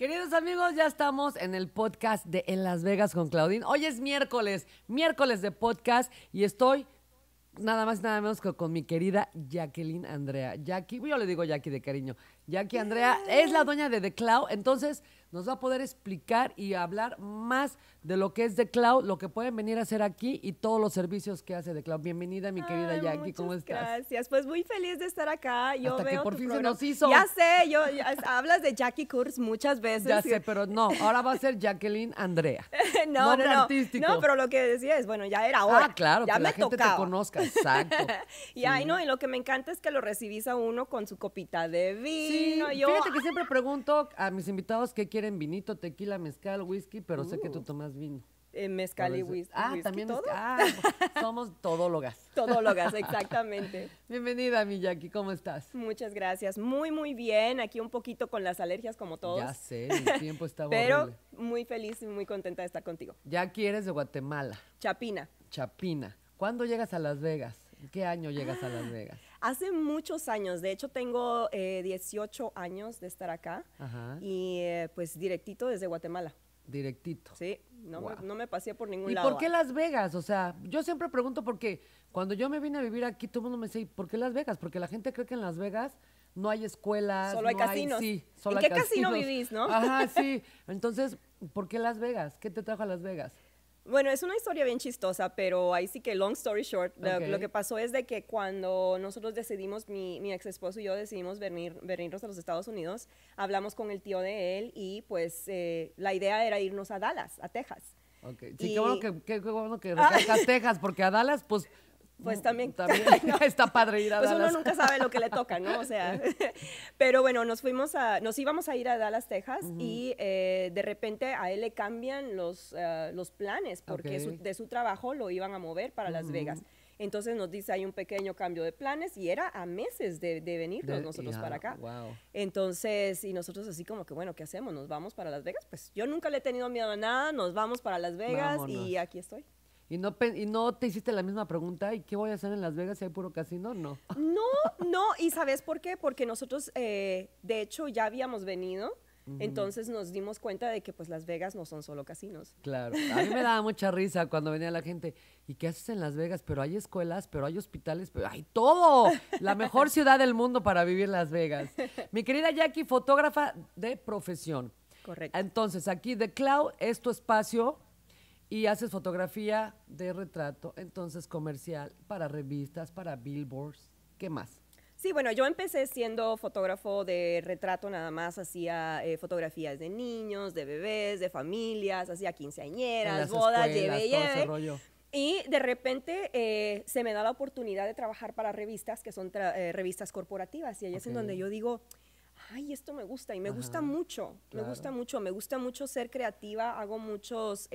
Queridos amigos, ya estamos en el podcast de En Las Vegas con Claudine. Hoy es miércoles, miércoles de podcast y estoy nada más y nada menos que con mi querida Jacqueline Andrea. Jackie, yo le digo Jackie de cariño. Jackie Andrea es la dueña de The Cloud, entonces nos va a poder explicar y hablar más de lo que es The Cloud, lo que pueden venir a hacer aquí y todos los servicios que hace The Cloud. Bienvenida, mi querida Jackie, ¿cómo estás? Gracias, pues muy feliz de estar acá. Yo Hasta que por fin se nos hizo. Ya sé, yo hablas de Jackie Kurz muchas veces. Ya sé, pero no, ahora va a ser Jacqueline Andrea. no, no, no, no, pero lo que decía es, bueno, ya era ah, hora. Ah, claro, ya que la gente te conozca, exacto. y ay, no, y lo que me encanta es que lo recibís a uno con su copita de vino yo. Fíjate que siempre pregunto a mis invitados qué quieren, vinito, tequila, mezcal, whisky, pero sé que tú mm. tomas vino. Eh, mezcal y whisky. Ah, también ¿todo? Ah, somos todólogas. Todólogas, exactamente. Bienvenida, mi Jackie, ¿cómo estás? Muchas gracias. Muy, muy bien. Aquí un poquito con las alergias, como todos. Ya sé, el tiempo está bueno. Pero muy feliz y muy contenta de estar contigo. Jackie, eres de Guatemala. Chapina. Chapina. ¿Cuándo llegas a Las Vegas? qué año llegas a Las Vegas? Hace muchos años, de hecho tengo 18 eh, años de estar acá y eh, pues directito desde Guatemala. Directito. Sí, no, me, pasé por ningún lado. ¿Y por qué Las Vegas? O sea, yo siempre pregunto porque cuando yo me vine a vivir aquí, todo el mundo me dice, ¿por qué Las Vegas? Porque la gente cree que en Las Vegas no hay escuelas. Solo hay casinos. Hay, sí, solo ¿En qué casino vivís, no? Ajá, sí. Entonces, ¿por qué Las Vegas? ¿Qué te trajo a Las Vegas? Bueno, es una historia bien chistosa, pero ahí sí que long story short, lo, que pasó es de que cuando nosotros decidimos, mi, mi ex esposo y yo decidimos venir, venirnos a los Estados Unidos, hablamos con el tío de él y pues eh, la idea era irnos a Dallas, a Texas. Okay. Sí, qué bueno que, qué, a Texas, porque a Dallas, pues pues también. Está padre ir a pues Dallas. uno nunca sabe lo que le toca, ¿no? O sea, pero bueno, nos fuimos a, nos íbamos a ir a Dallas, Texas, y eh, de repente a él le cambian los, eh, los planes, porque de su trabajo lo iban a mover para Las Vegas. Entonces nos dice, hay un pequeño cambio de planes y era a meses de, venirnos nosotros para acá. Entonces, y nosotros así como que, bueno, ¿qué hacemos? ¿Nos vamos para Las Vegas? Pues yo nunca le he tenido miedo a nada, nos vamos para Las Vegas y aquí estoy. ¿Y no, te hiciste la misma pregunta? ¿Y qué voy a hacer en Las Vegas si hay puro casino? No. No, no. ¿Y sabes por qué? Porque nosotros, eh, de hecho, ya habíamos venido. Entonces nos dimos cuenta de que pues Las Vegas no son solo casinos. Claro, a mí me daba mucha risa cuando venía la gente, ¿y qué haces en Las Vegas? Pero hay escuelas, pero hay hospitales, pero hay todo. La mejor ciudad del mundo para vivir Las Vegas. Mi querida Jackie, fotógrafa de profesión. Correcto. Entonces, aquí The Cloud es tu espacio y haces fotografía de retrato, entonces comercial, para revistas, para billboards, ¿qué más? Sí, bueno, yo empecé siendo fotógrafo de retrato nada más, hacía eh, fotografías de niños, de bebés, de familias, hacía quinceañeras, bodas, lleve, lleve. Y de repente eh, se me da la oportunidad de trabajar para revistas, que son eh, revistas corporativas, y ahí es en donde yo digo, ay, esto me gusta, y me gusta mucho, me gusta mucho, me gusta mucho ser creativa, hago muchos...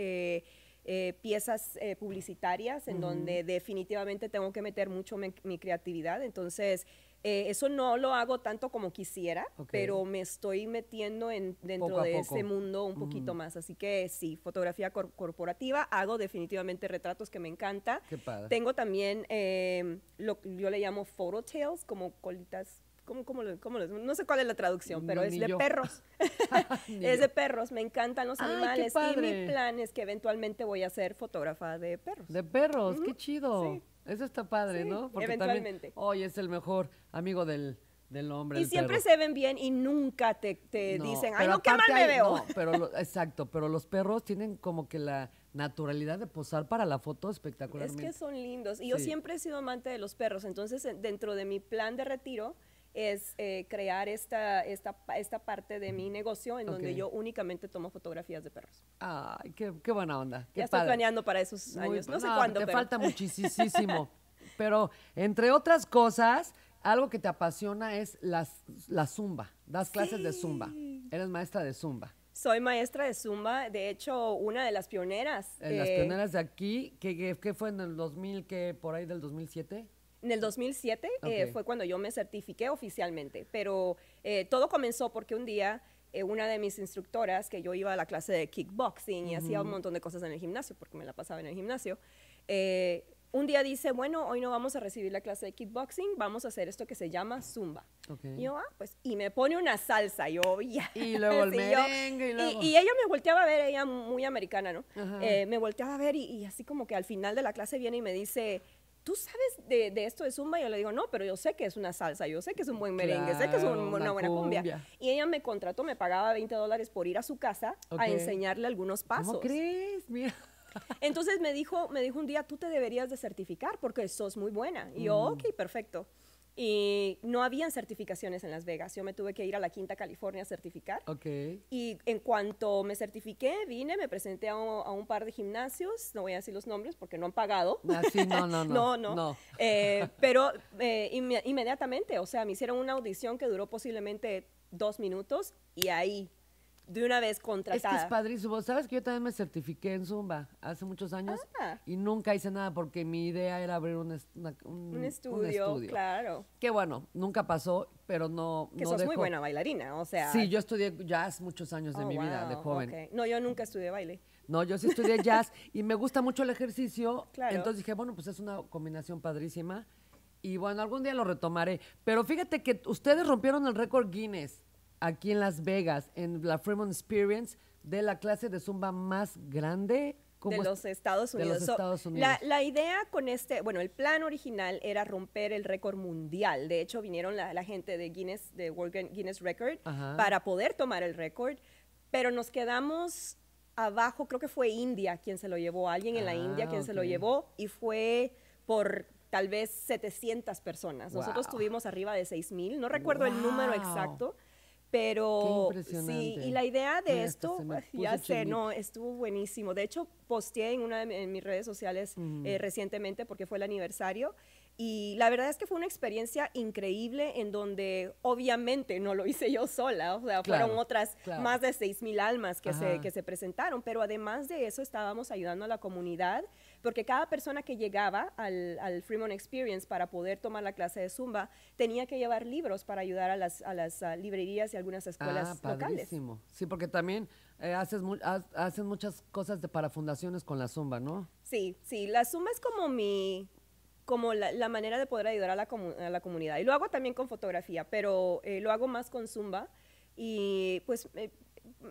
Eh, piezas eh, publicitarias en donde definitivamente tengo que meter mucho mi creatividad. Entonces, eh, eso no lo hago tanto como quisiera, pero me estoy metiendo en, dentro de ese mundo un poquito más. Así que sí, fotografía corporativa, hago definitivamente retratos que me encanta. Tengo también, eh, lo, yo le llamo photo tales, como colitas ¿Cómo, cómo, no sé cuál es la traducción, pero es de perros. es de perros, me encantan los animales y mi plan es que eventualmente voy a ser fotógrafa de perros. De perros, qué chido. Eso está padre, ¿no? Porque eventualmente. Hoy es el mejor amigo del, del hombre. Y siempre se ven bien y nunca te, te dicen, ¡ay, no, qué mal me veo! pero exacto, pero los perros tienen como que la naturalidad de posar para la foto espectacular Es que son lindos. Y yo siempre he sido amante de los perros. Entonces, dentro de mi plan de retiro, es eh, crear esta, esta, esta parte de mi negocio en donde yo únicamente tomo fotografías de perros. ¡Ay, qué, buena onda. Qué ya planeando para esos años. no, sé cuándo. Te falta muchísimo. pero entre otras cosas, algo que te apasiona es la zumba. Das clases de zumba. Eres maestra de zumba. Soy maestra de Zumba, de hecho, una de las pioneras. las eh, pioneras de aquí, que, fue en el 2000, que por ahí del 2007. En el 2007 eh, fue cuando yo me certifiqué oficialmente, pero eh, todo comenzó porque un día eh, una de mis instructoras, que yo iba a la clase de kickboxing y hacía un montón de cosas en el gimnasio, porque me la pasaba en el gimnasio, un día dice, bueno, hoy no vamos a recibir la clase de kickboxing, vamos a hacer esto que se llama zumba. Y yo, ah, pues, y me pone una salsa, yo, Y luego el y, y, y, ella me volteaba a ver, ella muy americana, ¿no? me volteaba a ver y, así como que al final de la clase viene y me dice, ¿tú sabes de, esto de Zumba? Yo le digo, no, pero yo sé que es una salsa, yo sé que es un buen merengue, sé que es una, buena cumbia. Y ella me contrató, me pagaba 20 dólares por ir a su casa a enseñarle algunos pasos. crees? Mira. Entonces me dijo, me dijo un día, tú te deberías de certificar porque sos muy buena. Y yo, mm. ok, perfecto. Y no habían certificaciones en Las Vegas. Yo me tuve que ir a la Quinta California a certificar. Okay. Y en cuanto me certifiqué, vine, me presenté a un, par de gimnasios. No voy a decir los nombres porque no han pagado. Ah, no, no, no. no, eh, pero eh, inmediatamente, o sea, me hicieron una audición que duró posiblemente dos minutos y ahí de una vez contratada. Es que es padrísimo. Sabes que yo también me certifiqué en Zumba hace muchos años ah. y nunca hice nada porque mi idea era abrir un, estudio, Claro. Que bueno, nunca pasó, pero no. Que sos muy buena bailarina, o sea. Sí, yo estudié jazz muchos años de oh, mi vida, de joven. No, yo nunca estudié baile. No, yo sí estudié jazz y me gusta mucho el ejercicio. Entonces dije, bueno, pues es una combinación padrísima. Y bueno, algún día lo retomaré. Pero fíjate que ustedes rompieron el récord Guinness aquí en Las Vegas, en la Fremont Experience, de la clase de zumba más grande de los Estados Unidos. De Estados Unidos. la, idea con este, bueno, el plan original era romper el récord mundial. De hecho, vinieron la, gente de Guinness, de World Guinness Record, para poder tomar el récord, pero nos quedamos abajo, creo que fue India quien se lo llevó, alguien en la India ah, quien se lo llevó, y fue por tal vez 700 personas. Nosotros tuvimos arriba de 6,000, no recuerdo el número exacto pero sí, y la idea de esto, ya sé, no, estuvo buenísimo. De hecho, posteé en una de mis redes sociales eh, recientemente porque fue el aniversario. Y la verdad es que fue una experiencia increíble en donde obviamente no lo hice yo sola, o sea, fueron otras más de 6.000 almas que se, que se presentaron, pero además de eso estábamos ayudando a la comunidad porque cada persona que llegaba al, Fremont Experience para poder tomar la clase de Zumba tenía que llevar libros para ayudar a las, ah, librerías y algunas escuelas ah, locales. Sí, porque también eh, haces, muchas cosas para fundaciones con la Zumba, ¿no? Sí, sí, la Zumba es como mi como la, la manera de poder ayudar a la, a la, comunidad. Y lo hago también con fotografía, pero eh, lo hago más con Zumba. Y pues eh,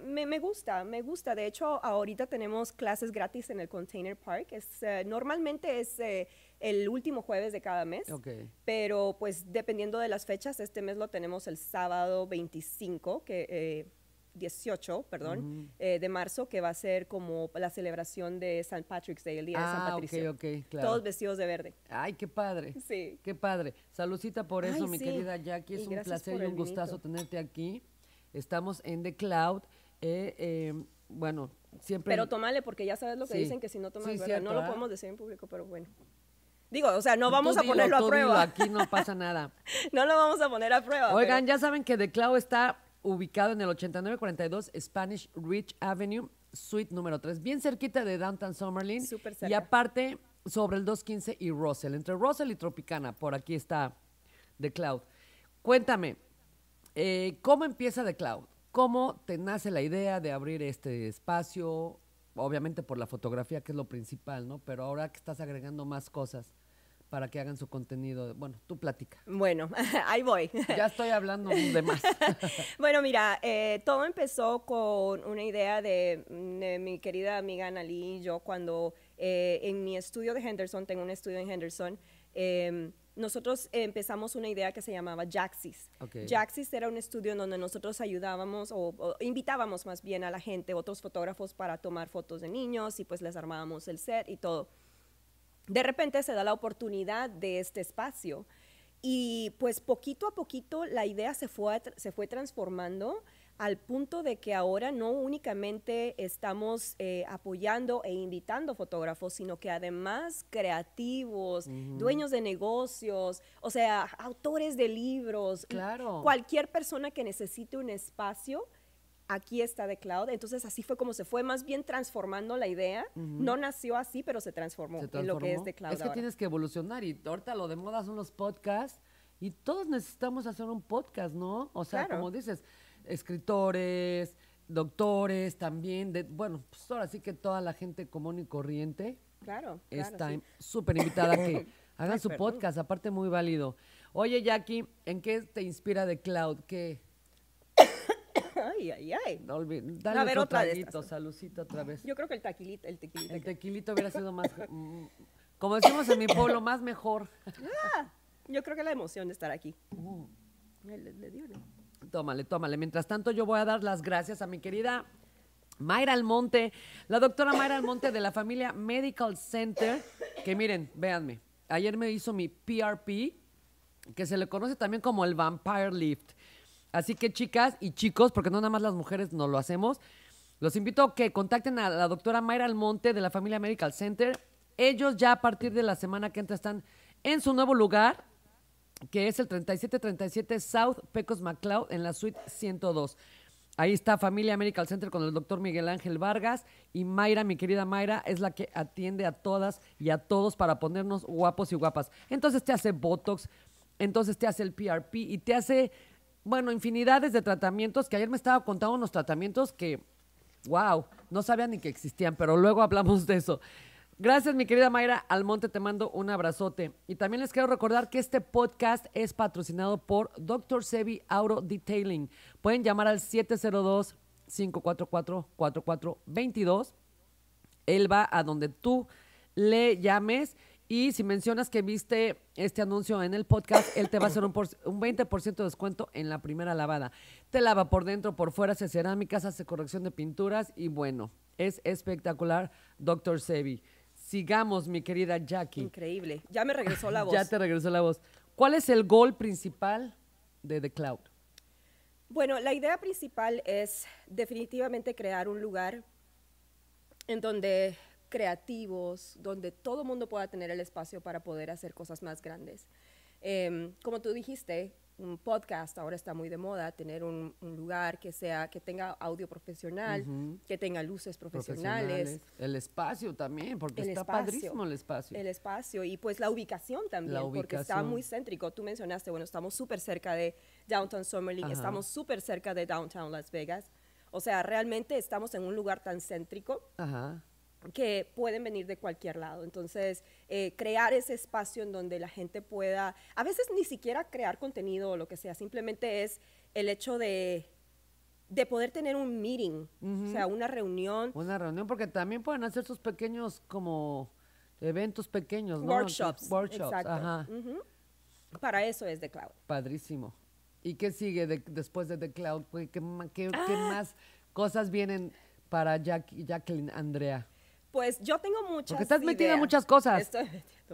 me, gusta, me gusta. De hecho, ahorita tenemos clases gratis en el Container Park. Es, eh, normalmente es eh, el último jueves de cada mes, pero pues dependiendo de las fechas, este mes lo tenemos el sábado 25, que... Eh, 18, perdón, eh, de marzo, que va a ser como la celebración de San Patrick's Day, el día de San ah, Patricio. Todos vestidos de verde. Ay, qué padre. Sí. Qué padre. Saludcita por eso, mi querida Jackie. Es un placer y un gustazo tenerte aquí. Estamos en The Cloud. Eh, em, bueno, siempre. Pero tómale, porque ya sabes lo que dicen que si no tomas, no lo ah. podemos decir en público, pero bueno. Digo, o sea, no vamos a ponerlo a prueba. aquí no pasa nada. no lo vamos a poner a prueba. Oigan, ya saben que The Cloud está ubicado en el 8942 Spanish Ridge Avenue, suite número 3, bien cerquita de Downtown Summerlin. Y aparte, sobre el 215 y Russell, entre Russell y Tropicana, por aquí está The Cloud. Cuéntame, eh, ¿Cómo empieza The Cloud? ¿Cómo te nace la idea de abrir este espacio? Obviamente por la fotografía, que es lo principal, ¿no? Pero ahora que estás agregando más cosas para que hagan su contenido, bueno, tú platica. Bueno, ahí voy. Ya estoy hablando de más. bueno, mira, eh, todo empezó con una idea mm, de, mi querida amiga Analí y yo cuando eh, en mi estudio de Henderson, tengo un estudio en Henderson, em, nosotros empezamos una idea que se llamaba Jaxis. Jaxis era un estudio donde nosotros ayudábamos o, invitábamos más bien a la gente, otros fotógrafos para tomar fotos de niños y pues les armábamos el set y todo. De repente se da la oportunidad de este espacio y pues poquito a poquito la idea se fue, se fue transformando al punto de que ahora no únicamente estamos eh, apoyando e invitando fotógrafos, sino que además creativos, dueños de negocios, o sea, autores de libros, claro. cualquier persona que necesite un espacio. Aquí está The Cloud, entonces así fue como se fue, más bien transformando la idea. No nació así, pero se transformó, en lo que es The Cloud. Es que tienes que evolucionar y ahorita lo de moda son los podcasts y todos necesitamos hacer un podcast, ¿no? O sea, como dices, escritores, doctores también, de, bueno, pues ahora sí que toda la gente común y corriente. Claro. está súper invitada que hagan su podcast, aparte muy válido. Oye, Jackie, ¿en qué te inspira de Cloud? ¿Qué? ay, ay, ay. No Dale otra otra vez. Yo creo que el taquilito, el tequilito. El tequilito hubiera sido más, como decimos en mi pueblo, más mejor. Ah, yo creo que la emoción de estar aquí. Uh. dio, tómale, tómale. Mientras tanto, yo voy a dar las gracias a mi querida Mayra Almonte, la doctora Mayra Almonte de la familia Medical Center, que miren, véanme, ayer me hizo mi PRP, que se le conoce también como el Vampire Lift. Así que chicas y chicos, porque no nada más las mujeres no lo hacemos, los invito a que contacten a la doctora Mayra Almonte de la familia Medical Center. Ellos ya a partir de la semana que entra están en su nuevo lugar, que es el 3737 South Pecos McCloud en la suite 102. Ahí está Familia Medical Center con el doctor Miguel Ángel Vargas y Mayra, mi querida Mayra, es la que atiende a todas y a todos para ponernos guapos y guapas. Entonces te hace Botox, entonces te hace el PRP y te hace, bueno, infinidades de tratamientos que ayer me estaba contando unos tratamientos que, wow, no sabía ni que existían, pero luego hablamos de eso. Gracias, mi querida Mayra Almonte, te mando un abrazote. Y también les quiero recordar que este podcast es patrocinado por Dr. Sebi Auro Detailing. Pueden llamar al 702-544-4422. Él va a donde tú le llames. Y si mencionas que viste este anuncio en el podcast, él te va a hacer un, por, un 20% de descuento en la primera lavada. Te lava por dentro, por fuera, hace cerámicas, hace corrección de pinturas y bueno, es espectacular, Dr. Sebi. Sigamos, mi querida Jackie. Increíble. Ya me regresó la voz. ya te regresó la voz. ¿Cuál es el gol principal de The Cloud? Bueno, la idea principal es definitivamente crear un lugar en donde creativos, donde todo mundo pueda tener el espacio para poder hacer cosas más grandes. Em, como tú dijiste, un podcast ahora está muy de moda, tener un, lugar que sea, que tenga audio profesional, que tenga luces profesionales. El espacio también, porque está padrísimo el espacio. El espacio y pues la ubicación también, porque está muy céntrico. Tú mencionaste, bueno, estamos súper cerca de Downtown Summerlin, estamos súper cerca de Downtown Las Vegas. O sea, realmente estamos en un lugar tan céntrico. Ajá que pueden venir de cualquier lado. Entonces, eh, crear ese espacio en donde la gente pueda, a veces ni siquiera crear contenido o lo que sea, simplemente es el hecho de, de poder tener un meeting, o sea, una reunión. Una reunión, porque también pueden hacer sus pequeños como eventos pequeños, Workshops. Workshops, Para eso es The Cloud. Padrísimo. ¿Y qué sigue después de The Cloud? ¿Qué, ah. más cosas vienen para Jacqueline Andrea? Pues yo tengo muchas. Porque estás metida en muchas cosas.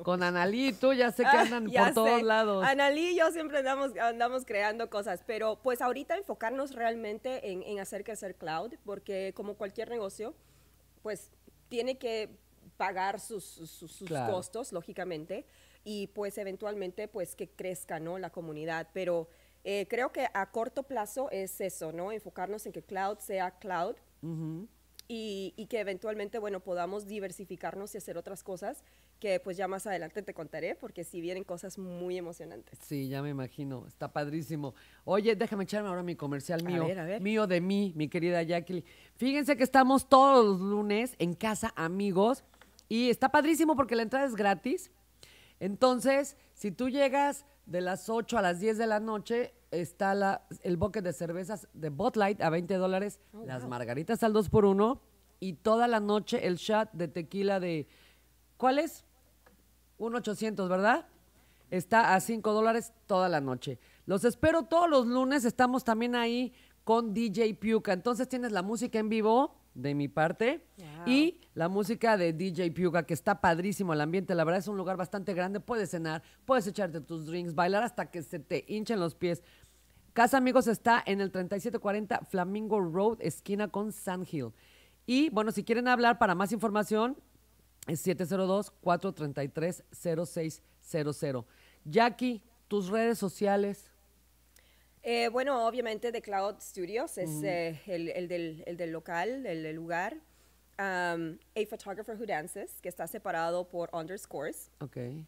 Con Analí tú ya sé que ah, andan por todos lados. Analí y yo siempre andamos, andamos creando cosas, pero pues ahorita enfocarnos realmente en, en hacer crecer cloud, porque como cualquier negocio, pues tiene que pagar sus, costos, lógicamente, y pues eventualmente pues que crezca, ¿no? La comunidad, pero eh, creo que a corto plazo es eso, ¿no? Enfocarnos en que cloud sea cloud y, que eventualmente, bueno, podamos diversificarnos y hacer otras cosas que pues ya más adelante te contaré, porque sí vienen cosas muy emocionantes. Sí, ya me imagino, está padrísimo. Oye, déjame echarme ahora mi comercial mío, mío de mí, mi querida Jackie Fíjense que estamos todos los lunes en casa, amigos, y está padrísimo porque la entrada es gratis. Entonces, si tú llegas de las 8 a las 10 de la noche, está la, el boque de cervezas de Bud Light a 20 dólares, oh, las margaritas al 2x1 y toda la noche el shot de tequila de... ¿Cuál es? 1,800, ¿verdad? Está a 5 dólares toda la noche. Los espero todos los lunes, estamos también ahí con DJ Piuca. Entonces tienes la música en vivo de mi parte y la música de DJ Piuca que está padrísimo el ambiente, la verdad es un lugar bastante grande, puedes cenar, puedes echarte tus drinks, bailar hasta que se te hinchen los pies. Casa Amigos está en el 3740 Flamingo Road, esquina con Sand Hill. Y bueno, si quieren hablar para más información, es 702-433-0600. Jackie, tus redes sociales. Eh, bueno, obviamente de Cloud Studios es eh, el, del, local, el del lugar. Um, a Photographer Who Dances, que está separado por underscores. Ok. El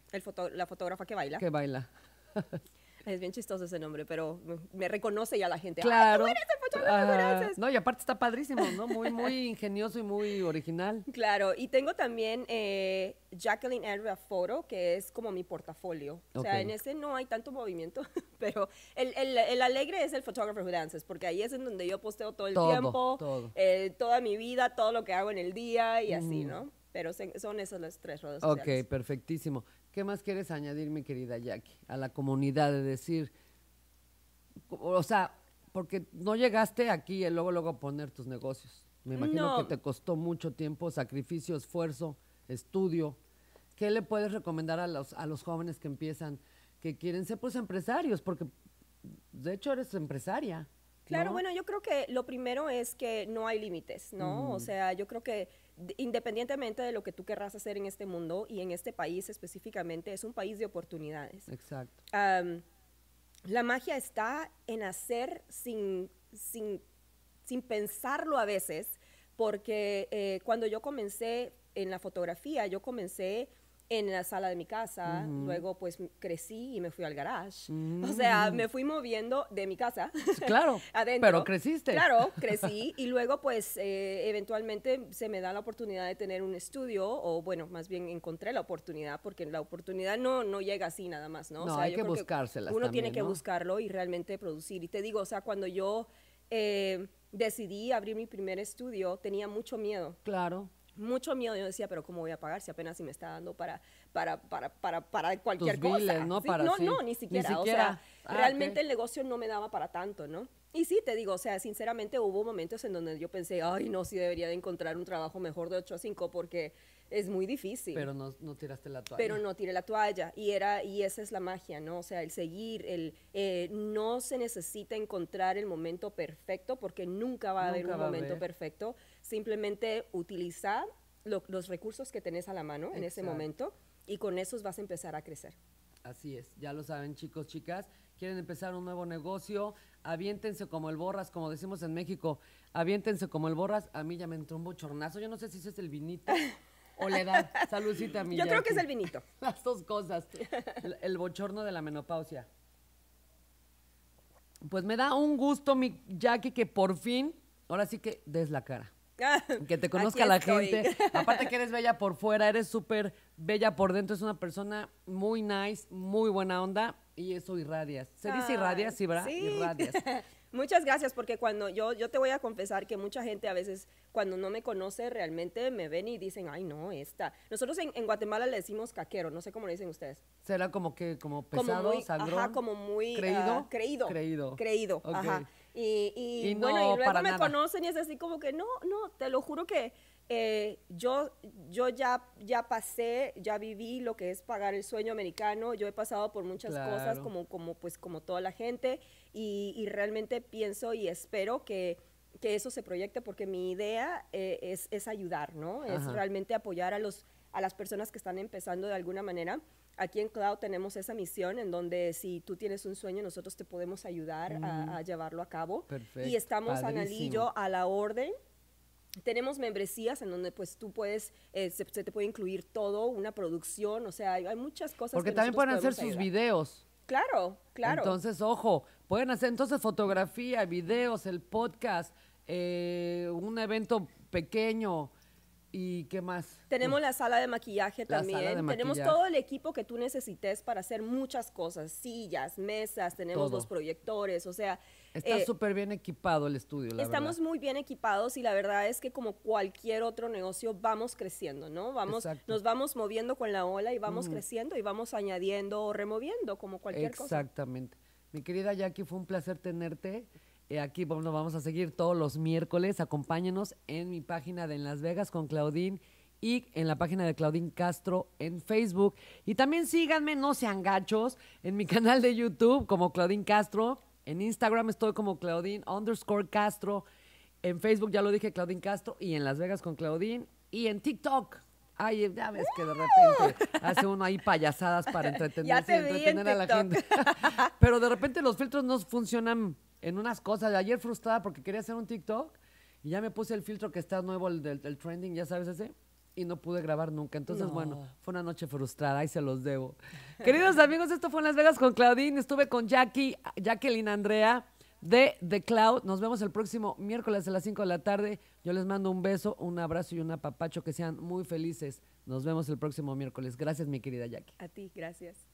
la fotógrafa que baila. Que baila. Es bien chistoso ese nombre, pero me reconoce ya la gente. Claro. Eres el ah, no, y aparte está padrísimo, ¿no? Muy, muy ingenioso y muy original. Claro, y tengo también eh, Jacqueline Andrea Foro, que es como mi portafolio. O sea, en ese no hay tanto movimiento, pero el, el, el, alegre es el Photographer Who Dances, porque ahí es en donde yo posteo todo el tiempo, todo. Eh, toda mi vida, todo lo que hago en el día y así, ¿no? Pero son esas las tres rodas. Ok, perfectísimo. ¿Qué más quieres añadir, mi querida Jackie, a la comunidad de decir, o sea, porque no llegaste aquí y luego luego poner tus negocios. Me imagino que te costó mucho tiempo, sacrificio, esfuerzo, estudio. ¿Qué le puedes recomendar a los, a los jóvenes que empiezan, que quieren ser pues empresarios? Porque de hecho eres empresaria. Claro, bueno, yo creo que lo primero es que no hay límites, ¿no? O mm. sea, yo creo que independientemente de lo que tú querrás hacer en este mundo y en este país específicamente, es un país de oportunidades. Exacto. la magia está en hacer sin, sin, pensarlo a veces, porque eh, cuando yo comencé en la fotografía, yo comencé en la sala de mi casa, luego pues crecí y me fui al garage. O mm. sea, me fui moviendo de mi casa. Claro, adentro. pero creciste. Claro, crecí y luego pues eh, eventualmente se me da la oportunidad de tener un estudio o bueno, más bien encontré la oportunidad porque la oportunidad no, no llega así nada más, ¿no? o sea, hay que buscársela. Uno tiene que buscarlo y realmente producir. Y te digo, o sea, cuando yo... Eh, decidí abrir mi primer estudio, tenía mucho miedo. Claro mucho miedo. Yo decía, pero ¿cómo voy a pagar si apenas si me está dando para, para, para, para, para cualquier cosa? no, no, ni siquiera. Ah, realmente el negocio no me daba para tanto, ¿no? Y sí, te digo, o sea, sinceramente hubo momentos en donde yo pensé, ay, no, sí debería de encontrar un trabajo mejor de 8 a 5 porque es muy difícil. Pero no, no, tiraste la toalla. Pero no tiré la toalla. Y, era, y esa es la magia, ¿no? O sea, el seguir, el eh, no se necesita encontrar el momento perfecto porque nunca va a haber un momento perfecto. Simplemente utiliza los recursos que tenés a la mano en ese momento y con esos vas a empezar a crecer. Así es, ya lo saben chicos, chicas, quieren empezar un nuevo negocio, aviéntense como el borras, como decimos en México, aviéntense como el borras, a mí ya me entró un bochornazo, yo no sé si ese es el vinito o le da saludcita a mí. Yo creo que es el vinito. Las dos cosas, el bochorno de la menopausia. Pues me da un gusto, mi Jackie, que por fin, ahora sí que des la cara. Que te conozca la gente. Aparte que eres bella por fuera, eres súper bella por dentro, es una persona muy nice, muy buena onda y eso irradias. ¿Se dice irradias? Sí, ¿verdad? Irradias. Muchas gracias porque cuando yo, yo te voy a confesar que mucha gente a veces cuando no me conoce realmente me ven y dicen, ay no, esta. Nosotros en, Guatemala le decimos caquero, no sé cómo le dicen ustedes. ¿Será como que, como pesado, como como muy... ¿Creído? Ah, creído. Creído. Creído, ajá. Y, bueno, me conocen y es así como que, no, no, te lo juro que eh, yo, yo ya, ya pasé, ya viví lo que es pagar el sueño americano, yo he pasado por muchas cosas como, como, pues, como toda la gente y, realmente pienso y espero que eso se proyecte porque mi idea eh, es, es, ayudar, ¿no? Es realmente apoyar a, los, a las personas que están empezando de alguna manera aquí en Cloud tenemos esa misión en donde si tú tienes un sueño, nosotros te podemos ayudar a, mm. llevarlo a cabo. y estamos, Analillo, a la orden. Tenemos membresías en donde pues tú puedes, eh, se, te puede incluir todo, una producción, o sea, hay, muchas cosas. Porque también pueden hacer sus videos. Claro, claro. Entonces, ojo, pueden hacer entonces fotografía, videos, el podcast, eh, un evento pequeño, ¿Y qué más? Tenemos la sala de maquillaje también. tenemos todo el equipo que tú necesites para hacer muchas cosas, sillas, mesas, tenemos los proyectores, o sea... Está eh, súper bien equipado el estudio. La estamos muy bien equipados y la verdad es que como cualquier otro negocio vamos creciendo, ¿no? Vamos, nos vamos moviendo con la ola y vamos mm. creciendo y vamos añadiendo o removiendo como cualquier cosa. Exactamente. Mi querida Jackie, fue un placer tenerte. Eh, aquí nos vamos a seguir todos los miércoles. Acompáñenos en mi página de En Las Vegas con Claudine y en la página de Claudín Castro en Facebook. Y también síganme, no sean gachos, en mi canal de YouTube como Claudín Castro. En Instagram estoy como Claudín underscore Castro. En Facebook ya lo dije, Claudín Castro. Y en Las Vegas con Claudín. Y en TikTok. Ay, eh, ya ves que de repente hace uno ahí payasadas para entretenerse y entretener a la gente. Pero de repente los filtros no funcionan en unas cosas. De ayer frustrada porque quería hacer un TikTok y ya me puse el filtro que está nuevo, el del, trending, ya sabes ese y no pude grabar nunca. Entonces, bueno, fue una noche frustrada y se los debo. Queridos amigos, esto fue en Las Vegas con Claudine. Estuve con Jackie, Jacqueline Andrea de The Cloud. Nos vemos el próximo miércoles a las 5 de la tarde. Yo les mando un beso, un abrazo y un apapacho. Que sean muy felices. Nos vemos el próximo miércoles. Gracias, mi querida Jackie. A ti, gracias.